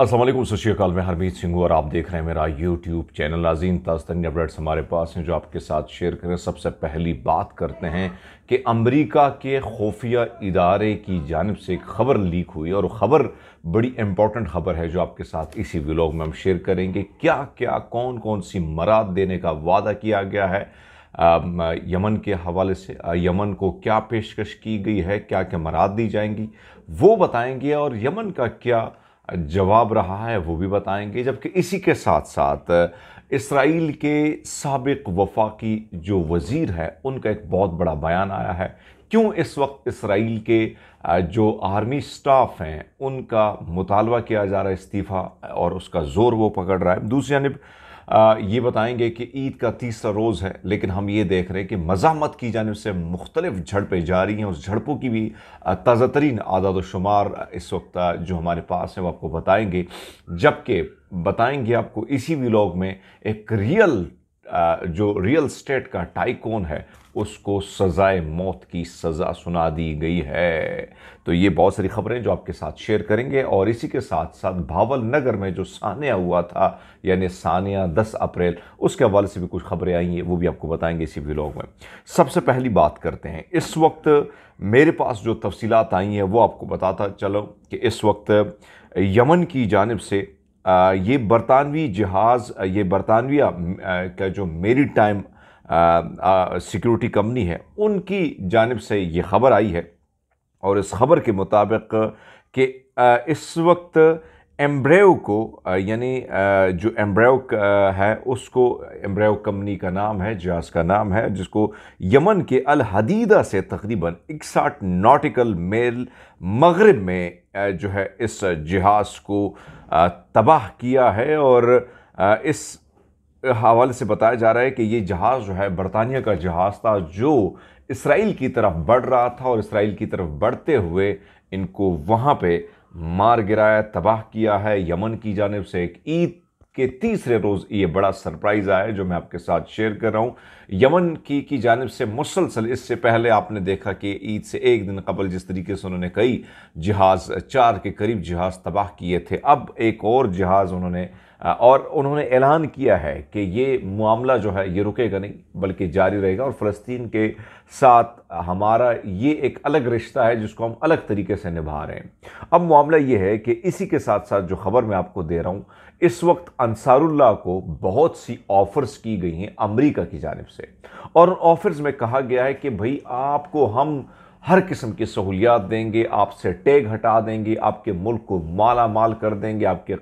असलम सत श्रीकाल मैं हरमीत सिंह और आप देख रहे हैं मेरा यूट्यूब चैनल अजीम ताजतनी अपडेट्स हमारे पास हैं जो आपके साथ शेयर करें सबसे पहली बात करते हैं कि अमेरिका के खुफिया इदारे की जानब से एक ख़बर लीक हुई और ख़बर बड़ी इम्पॉर्टेंट ख़बर है जो आपके साथ इसी व्लॉग में हम शेयर करेंगे क्या क्या कौन कौन सी मराद देने का वादा किया गया है यमन के हवाले से यमन को क्या पेशकश की गई है क्या क्या मराद दी जाएंगी वो बताएंगे और यमन का क्या जवाब रहा है वो भी बताएंगे जबकि इसी के साथ साथ इसराइल के सबक वफाकी जो वज़ीर है उनका एक बहुत बड़ा बयान आया है क्यों इस वक्त इसराइल के जो आर्मी स्टाफ हैं उनका मुतालबा किया जा रहा है इस्तीफ़ा और उसका ज़ोर वो पकड़ रहा है दूसरी जानब ये बताएंगे कि ईद का तीसरा रोज़ है लेकिन हम ये देख रहे हैं कि मजामत की जाने से मुख्तलिफ झड़पें जारी हैं उस झड़पों की भी ताज़ा तरीन आदाद शुमार इस वक्त जो हमारे पास है वो आपको बताएंगे जबकि बताएंगे आपको इसी व्लॉग में एक रियल जो रियल स्टेट का टाइकोन है उसको सज़ाए मौत की सज़ा सुना दी गई है तो ये बहुत सारी खबरें जो आपके साथ शेयर करेंगे और इसी के साथ साथ भावल नगर में जो सानिया हुआ था यानी सानिया 10 अप्रैल उसके हवाले से भी कुछ खबरें आई हैं वो भी आपको बताएंगे इसी व्लॉग में सबसे पहली बात करते हैं इस वक्त मेरे पास जो तफसीत आई हैं वो आपको बताता चलो कि इस वक्त यमन की जानब से ये बरतानवी जहाज़ ये बरतानवी का जो मेरी टाइम सिक्योरिटी कंपनी है उनकी जानब से ये ख़बर आई है और इस ख़बर के मुताबिक कि इस वक्त एम्ब्रेव को यानी जो एम्ब्रेव है उसको एम्ब्रेव कंपनी का नाम है जहाज का नाम है जिसको यमन के अल हदीदा से तकरीबन इकसठ नॉटिकल मेल मगरब में जो है इस जहाज़ को तबाह किया है और इस हवाले से बताया जा रहा है कि ये जहाज़ जो है बरतानिया का जहाज़ था जो इसराइल की तरफ बढ़ रहा था और इसराइल की तरफ बढ़ते हुए इनको वहाँ पे मार गिराया तबाह किया है यमन की जानब से एक ईद के तीसरे रोज़ ये बड़ा सरप्राइज़ आया जो मैं आपके साथ शेयर कर रहा हूँ यमन की की जानब से मुसलसल इससे पहले आपने देखा कि ईद से एक दिन कबल जिस तरीके से उन्होंने कई जहाज़ चार के करीब जहाज़ तबाह किए थे अब एक और जहाज़ उन्होंने और उन्होंने ऐलान किया है कि ये मामला जो है ये रुकेगा नहीं बल्कि जारी रहेगा और फ़लस्तीन के साथ हमारा ये एक अलग रिश्ता है जिसको हम अलग तरीके से निभा रहे हैं अब मामला ये है कि इसी के साथ साथ जो खबर मैं आपको दे रहा हूँ इस वक्त अंसारुल्लाह को बहुत सी ऑफ़र्स की गई हैं अमेरिका की जानब से और ऑफ़र्स में कहा गया है कि भाई आपको हम हर किस्म की सहूलियात देंगे आपसे टैग हटा देंगे आपके मुल्क को माला माल कर देंगे आपके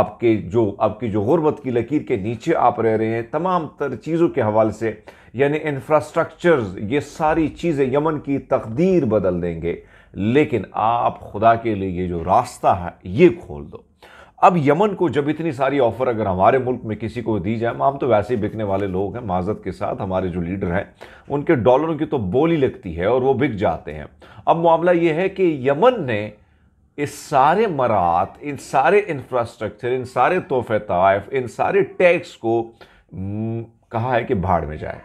आपके जो आपकी जो गुरबत की लकीर के नीचे आप रह रहे हैं तमाम तर चीज़ों के हवाले से यानी इंफ्रास्ट्रक्चर ये सारी चीज़ें यमन की तकदीर बदल देंगे लेकिन आप खुदा के लिए ये जो रास्ता है ये खोल दो अब यमन को जब इतनी सारी ऑफर अगर हमारे मुल्क में किसी को दी जाए हम तो वैसे ही बिकने वाले लोग हैं माजत के साथ हमारे जो लीडर हैं उनके डॉलरों की तो बोली लगती है और वो बिक जाते हैं अब मामला ये है कि यमन ने इस सारे मरात इन सारे इंफ्रास्ट्रक्चर इन सारे तोहफे तयफ़ इन सारे टैक्स को कहा है कि भाड़ में जाए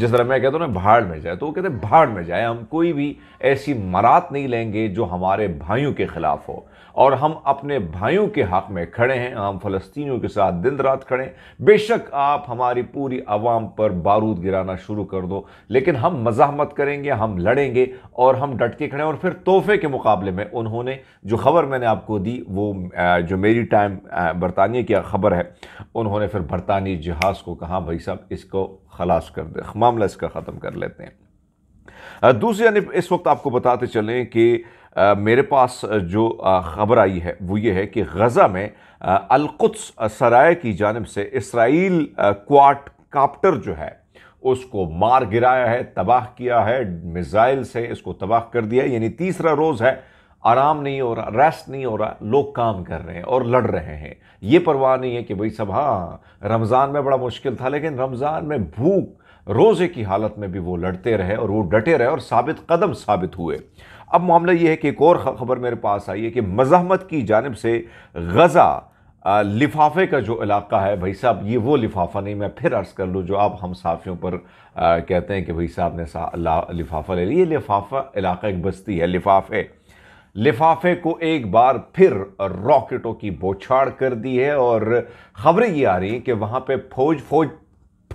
जिस तरह मैं कहता हूँ ना भाड़ में जाए तो वो कहते हैं भाड़ में जाए हम कोई भी ऐसी मरात नहीं लेंगे जो हमारे भाइयों के ख़िलाफ़ हो और हम अपने भाइयों के हक में खड़े हैं हम फ़लस्तियों के साथ दिन रात खड़े हैं बेशक आप हमारी पूरी आवाम पर बारूद गिराना शुरू कर दो लेकिन हम मजामत करेंगे हम लड़ेंगे और हम डट के खड़े और फिर तोहफे के मुकाबले में उन्होंने जो खबर मैंने आपको दी वो जो मेरी टाइम बरतानिया की खबर है उन्होंने फिर बरतानी जहाज़ को कहा भाई साहब इसको खलास कर दे मामला इसका ख़त्म कर लेते हैं दूसरी जानब इस वक्त आपको बताते चलें कि मेरे पास जो ख़बर आई है वो ये है कि गज़ा में अलकुत्स सराय की जानब से इसराइल क्वाट काप्टर जो है उसको मार गिराया है तबाह किया है मिज़ाइल से इसको तबाह कर दिया यानी तीसरा रोज़ है आराम नहीं हो रहा रेस्ट नहीं हो रहा लोग काम कर रहे हैं और लड़ रहे हैं ये परवाह नहीं है कि भाई सब हाँ रमज़ान में बड़ा मुश्किल था लेकिन रमज़ान में भूख रोज़े की हालत में भी वो लड़ते रहे और वो डटे रहे और साबित कदम साबित हुए अब मामला ये है कि एक और ख़बर मेरे पास आई है कि मजामत की जानब से गज़ा लिफाफे का जो इलाका है भाई साहब ये वो लिफाफा नहीं मैं फिर अर्ज़ कर लूँ जो आप हम साफियों पर आ, कहते हैं कि भाई साहब ने लिफाफा ले लिया लिफाफा इलाका एक बस्ती है लिफाफे लिफाफे को एक बार फिर रॉकेटों की बौछाड़ कर दी है और ख़बरें ये आ रही हैं कि वहाँ पे फौज फौज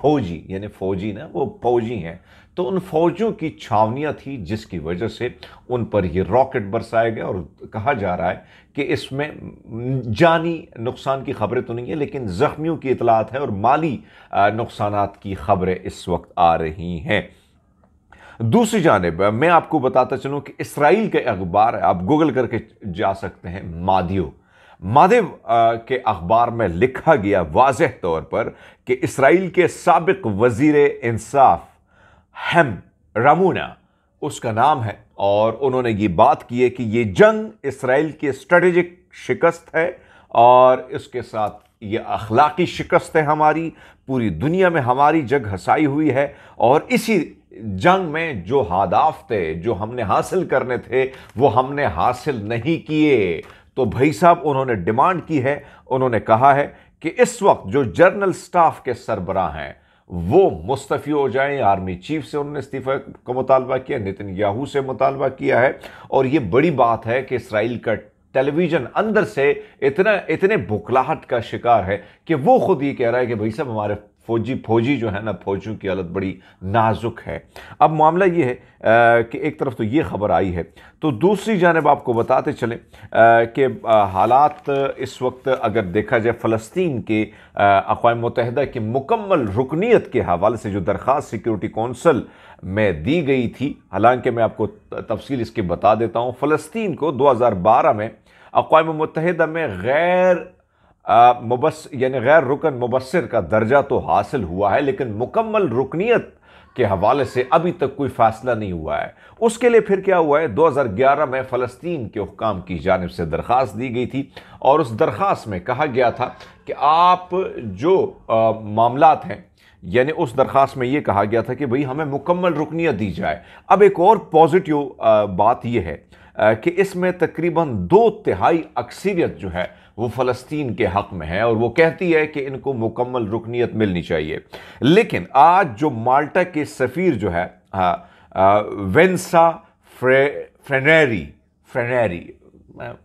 फौजी यानी फौजी ना वो फौजी हैं तो उन फौजियों की छावनियाँ थी जिसकी वजह से उन पर ये रॉकेट बरसाया गया और कहा जा रहा है कि इसमें जानी नुकसान की खबरें तो नहीं है लेकिन ज़ख्मियों की इतलात है और माली नुकसान की खबरें इस वक्त आ रही हैं दूसरी जानब मैं आपको बताता चलूँ कि इसराइल के अखबार आप गूगल करके जा सकते हैं मादियो माधव के अखबार में लिखा गया वाज तौर पर कि इसराइल के सबक वजीर इंसाफ हम रमूना उसका नाम है और उन्होंने ये बात की है कि ये जंग इसराइल की स्ट्रेटेजिक शिकस्त है और इसके साथ ये अखलाकी शिकस्त है हमारी पूरी दुनिया में हमारी जग हंसाई हुई है और इसी जंग में जो हादाफ थे जो हमने हासिल करने थे वो हमने हासिल नहीं किए तो भाई साहब उन्होंने डिमांड की है उन्होंने कहा है कि इस वक्त जो जर्नल स्टाफ के सरबरा हैं वो मुस्तफ़ी हो जाएं आर्मी चीफ से उन्होंने इस्तीफ़ा का मुतालबा किया नितिन याहू से मुतालबा किया है और ये बड़ी बात है कि इसराइल का टेलीविज़न अंदर से इतना इतने बुकलाहट का शिकार है कि वो खुद ये कह रहा है कि भाई साहब हमारे फौजी फौजी जो है ना फौजियों की हालत बड़ी नाजुक है अब मामला ये है आ, कि एक तरफ तो ये खबर आई है तो दूसरी जानब आपको बताते चलें कि हालात इस वक्त अगर देखा जाए फ़लस्तीन के अकवा मतहद की मुकम्मल रुकनीत के हवाले से जो दरख्वा सिक्योरिटी कौंसल में दी गई थी हालांकि मैं आपको तफसील इसके बता देता हूँ फ़लस्तीन को दो हज़ार बारह में अकवा मतहद में गैर मुबस यानी गैर रुकन मुबसर का दर्जा तो हासिल हुआ है लेकिन मुकम्मल रुकनीत के हवाले से अभी तक कोई फ़ैसला नहीं हुआ है उसके लिए फिर क्या हुआ है 2011 में फ़लस्तीन के हुकाम की जानब से दरख्वास्त दी गई थी और उस दरख्वास्त में कहा गया था कि आप जो मामला हैं यानी उस दरख्वास्त में ये कहा गया था कि भाई हमें मुकम्मल रुकनीत दी जाए अब एक और पॉजिटिव बात यह है कि इसमें तकरीबन दो तिहाई अक्सरियत जो है वो फ़लस्तीन के हक़ में है और वो कहती है कि इनको मुकम्मल रुकनीत मिलनी चाहिए लेकिन आज जो माल्टा के सफ़ीर जो है आ, आ, वेंसा फ्रेनरी फ्रेनरी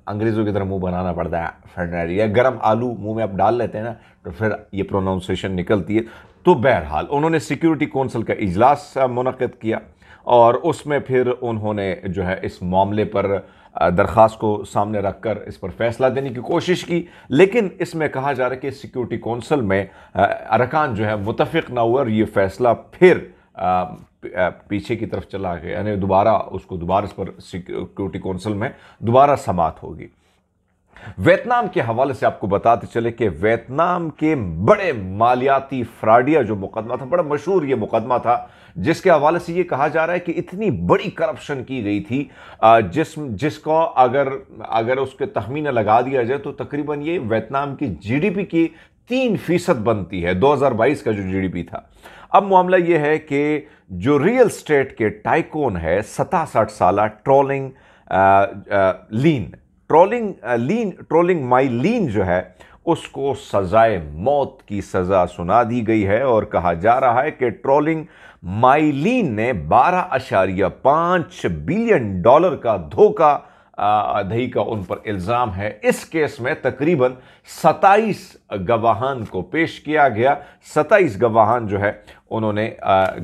अंग्रेज़ों की तरह मुंह बनाना पड़ता है फ्रेनरी या गर्म आलू मुंह में आप डाल लेते हैं ना तो फिर ये प्रोनाउंसिएशन निकलती है तो बहरहाल उन्होंने सिक्योरिटी कौंसिल का इजलास मुनद किया और उसमें फिर उन्होंने जो है इस मामले पर दरख्वास्त को सामने रख कर इस पर फैसला देने की कोशिश की लेकिन इसमें कहा जा रहा है कि सिक्योरिटी कौंसिल में अरकान जो है मुतफ़ ना हुआ और ये फैसला फिर पीछे की तरफ चला गया यानी दोबारा उसको दोबारा इस पर सिक्योरिटी कौंसिल में दोबारा समात होगी वियतनाम के हवाले से आपको बताते चले कि वियतनाम के बड़े मालियाती फ्राडिया जो मुकदमा था बड़ा मशहूर यह मुकदमा था जिसके हवाले से यह कहा जा रहा है कि इतनी बड़ी करप्शन की गई थी जिस जिसको अगर अगर उसके तखमीना लगा दिया जाए तो तकरीबन ये वियतनाम की जीडीपी की तीन फीसद बनती है 2022 का जो जीडीपी था अब मामला यह है कि जो रियल स्टेट के टाइकोन है सतासठ साल ट्रोलिंग लीन ट्रोलिंग लीन ट्रोलिंग माई लीन जो है उसको सजाए मौत की सज़ा सुना दी गई है और कहा जा रहा है कि ट्रोलिंग माइलीन ने बारह अशारिया पांच बिलियन डॉलर का धोखा दही का उन पर इल्ज़ाम है इस केस में तकरीबन 27 गवाहान को पेश किया गया 27 गवाहान जो है उन्होंने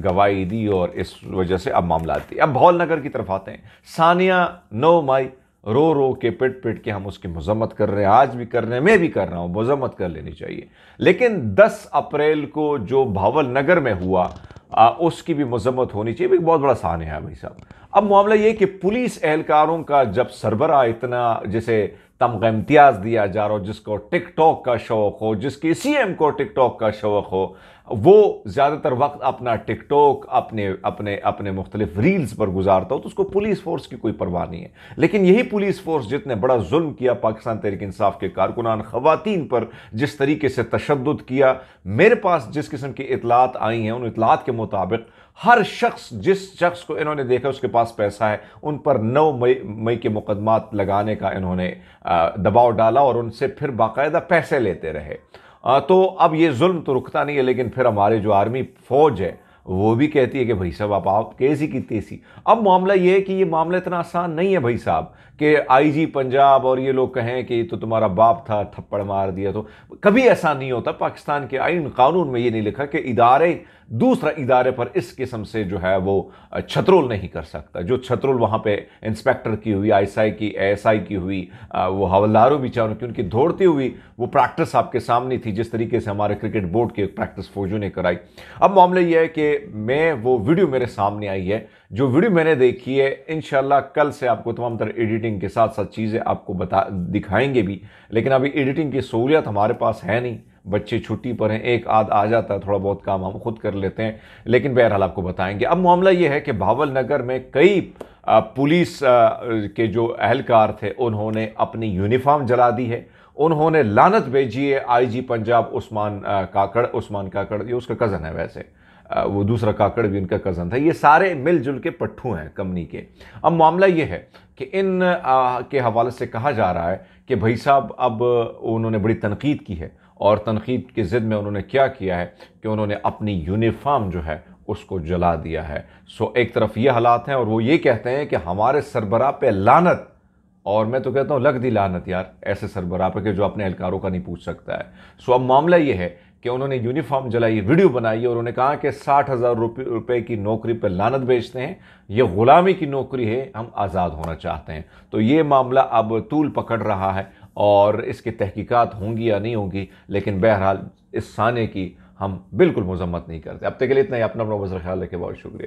गवाही दी और इस वजह से अब मामला आती अब नगर की तरफ आते हैं सानिया नो माई रो रो के पिट पिट के हम उसकी मजम्मत कर रहे हैं आज भी कर रहे हैं मैं भी कर रहा हूं मजम्मत कर लेनी चाहिए लेकिन 10 अप्रैल को जो भावल नगर में हुआ आ, उसकी भी मजम्मत होनी चाहिए भी बहुत बड़ा सहान है भाई साहब अब मामला ये कि पुलिस एहलकारों का जब सरबरा इतना जैसे तमग इम्तियाज़ दिया जा रहा हो जिसको टिकटॉक का शौक़ हो जिसके सी एम को टिकटॉक का शौक़ हो वो ज़्यादातर वक्त अपना टिकटॉक अपने अपने अपने मुख्तलिफ रील्स पर गुजारता हो तो उसको पुलिस फोर्स की कोई परवाह नहीं है लेकिन यही पुलिस फोर्स जितने बड़ा जुल्म किया पाकिस्तान तहरीक इंसाफ के कारकुनान खवतान पर जिस तरीके से तशद किया मेरे पास जिस किस्म की इतलात आई हैं उन इतलात के मुताबिक हर शख्स जिस शख्स को इन्होंने देखा उसके पास पैसा है उन पर नौ मई मई के मुकदमात लगाने का इन्होंने दबाव डाला और उनसे फिर बाकायदा पैसे लेते रहे तो अब ये जुल्म तो रुकता नहीं है लेकिन फिर हमारे जो आर्मी फौज है वो भी कहती है कि भाई साहब आप आप कैसी की तेसी अब मामला ये है कि ये मामला इतना आसान नहीं है भाई साहब कि आईजी पंजाब और ये लोग कहें कि तो तुम्हारा बाप था थप्पड़ मार दिया तो कभी ऐसा नहीं होता पाकिस्तान के आइन कानून में ये नहीं लिखा कि इदारे दूसरा इदारे पर इस किस्म से जो है वो छतरोल नहीं कर सकता जो छतरोल वहाँ पे इंस्पेक्टर की हुई आईएसआई की एएसआई की हुई वो हवलदारों भी की उनकी दौड़ती हुई वो प्रैक्टिस आपके सामने थी जिस तरीके से हमारे क्रिकेट बोर्ड की प्रैक्टिस फौजों ने कराई अब मामला यह है कि मैं वो वीडियो मेरे सामने आई है जो वीडियो मैंने देखी है इन कल से आपको तमाम तरह एडिटिंग के साथ साथ चीज़ें आपको बता दिखाएंगे भी लेकिन अभी एडिटिंग की सहूलियत हमारे पास है नहीं बच्चे छुट्टी पर हैं एक आध आ जाता है थोड़ा बहुत काम हम खुद कर लेते हैं लेकिन बहरहाल आपको बताएंगे अब मामला ये है कि भावल नगर में कई पुलिस के जो अहलकार थे उन्होंने अपनी यूनिफॉर्म जला दी है उन्होंने लानत भेजी है आईजी पंजाब उस्मान काकड़ उस्मान काकड़ ये उसका कज़न है वैसे वो दूसरा काकड़ भी उनका कज़न था ये सारे मिलजुल के पट्ठू हैं कंपनी के अब मामला ये है कि इन के हवाले से कहा जा रहा है कि भाई साहब अब उन्होंने बड़ी तनकीद की है और तनकीद की ज़िद में उन्होंने क्या किया है कि उन्होंने अपनी यूनिफाम जो है उसको जला दिया है सो एक तरफ ये हालात हैं और वो ये कहते हैं कि हमारे सरबरा पे लानत और मैं तो कहता हूँ लग दी लानत यार ऐसे सरबरा पे कि जो अपने एहलकारों का नहीं पूछ सकता है सो अब मामला ये है कि उन्होंने यूनिफॉर्म जलाई वीडियो बनाई और उन्होंने कहा कि साठ हज़ार रुपये की नौकरी पर लानत बेचते हैं ये ग़ुलामी की नौकरी है हम आज़ाद होना चाहते हैं तो ये मामला अब तूल पकड़ रहा है और इसकी तहकीकात होंगी या नहीं होंगी लेकिन बहरहाल इस साने की हम बिल्कुल मजम्मत नहीं करते अब तक के लिए इतना ही अपना अपना बजर ख्याल रखे बहुत शुक्रिया